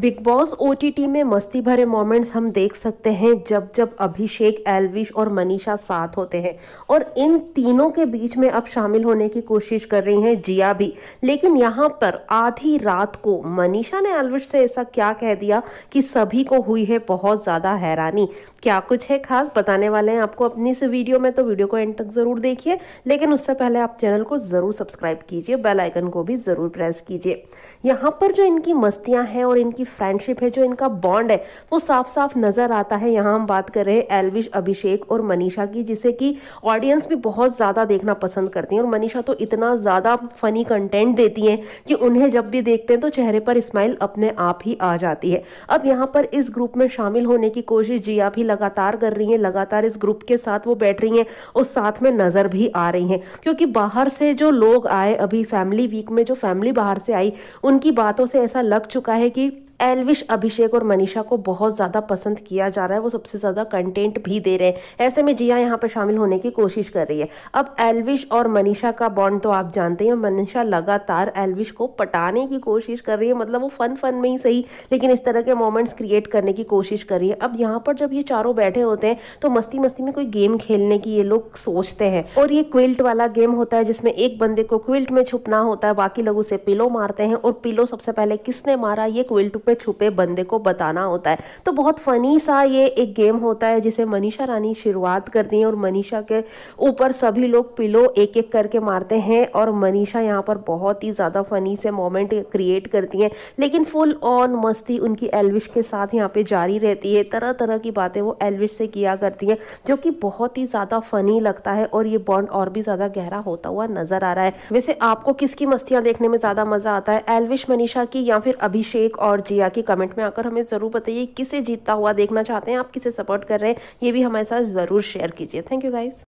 Big boss ओ में मस्ती भरे मोमेंट्स हम देख सकते हैं जब जब अभिषेक एलविश और मनीषा साथ होते हैं और इन तीनों के बीच में अब शामिल होने की कोशिश कर रही हैं जिया भी लेकिन यहाँ पर आधी रात को मनीषा ने एलविश से ऐसा क्या कह दिया कि सभी को हुई है बहुत ज़्यादा हैरानी क्या कुछ है खास बताने वाले हैं आपको अपनी इस वीडियो में तो वीडियो को एंड तक ज़रूर देखिए लेकिन उससे पहले आप चैनल को ज़रूर सब्सक्राइब कीजिए बेलाइकन को भी ज़रूर प्रेस कीजिए यहाँ पर जो इनकी मस्तियाँ हैं और इनकी इनकी फ्रेंडशिप है जो इनका बॉन्ड है वो साफ साफ नजर आता है यहाँ हम बात कर रहे हैं एलविश अभिषेक और मनीषा की जिसे कि ऑडियंस भी बहुत ज़्यादा देखना पसंद करती हैं और मनीषा तो इतना ज़्यादा फनी कंटेंट देती हैं कि उन्हें जब भी देखते हैं तो चेहरे पर स्माइल अपने आप ही आ जाती है अब यहाँ पर इस ग्रुप में शामिल होने की कोशिश जिया भी लगातार कर रही हैं लगातार इस ग्रुप के साथ वो बैठ रही हैं और साथ में नज़र भी आ रही हैं क्योंकि बाहर से जो लोग आए अभी फैमिली वीक में जो फैमिली बाहर से आई उनकी बातों से ऐसा लग चुका है कि एलविश अभिषेक और मनीषा को बहुत ज़्यादा पसंद किया जा रहा है वो सबसे ज़्यादा कंटेंट भी दे रहे हैं ऐसे में जिया यहाँ पर शामिल होने की कोशिश कर रही है अब एलविश और मनीषा का बॉन्ड तो आप जानते हैं मनीषा लगातार एलविश को पटाने की कोशिश कर रही है मतलब वो फन फन में ही सही लेकिन इस तरह के मोमेंट्स क्रिएट करने की कोशिश कर रही है अब यहाँ पर जब ये चारों बैठे होते हैं तो मस्ती मस्ती में कोई गेम खेलने की ये लोग सोचते हैं और ये क्विल्ट वाला गेम होता है जिसमें एक बंदे को क्विल्ट में छुपना होता है बाकी लोग उसे पिलो मारते हैं और पिलो सबसे पहले किसने मारा ये क्विल्ट पे छुपे बंदे को बताना होता है तो बहुत फनी सा ये एक गेम होता है जिसे मनीषा रानी शुरुआत करती है और मनीषा के ऊपर सभी लोग पिलो एक एक करके मारते हैं और मनीषा यहाँ पर बहुत ही ज़्यादा फनी से मोमेंट क्रिएट करती हैं लेकिन फुल ऑन मस्ती उनकी एलविश के साथ यहाँ पे जारी रहती है तरह तरह की बातें वो एलविश से किया करती हैं जो कि बहुत ही ज़्यादा फनी लगता है और ये बॉन्ड और भी ज़्यादा गहरा होता हुआ नज़र आ रहा है वैसे आपको किसकी मस्तियाँ देखने में ज़्यादा मज़ा आता है एलविश मनीषा की या फिर अभिषेक और जी? जिया की कमेंट में आकर हमें ज़रूर बताइए किसे जीतता हुआ देखना चाहते हैं आप किसे सपोर्ट कर रहे हैं ये भी हमारे साथ ज़रूर शेयर कीजिए थैंक यू गाइज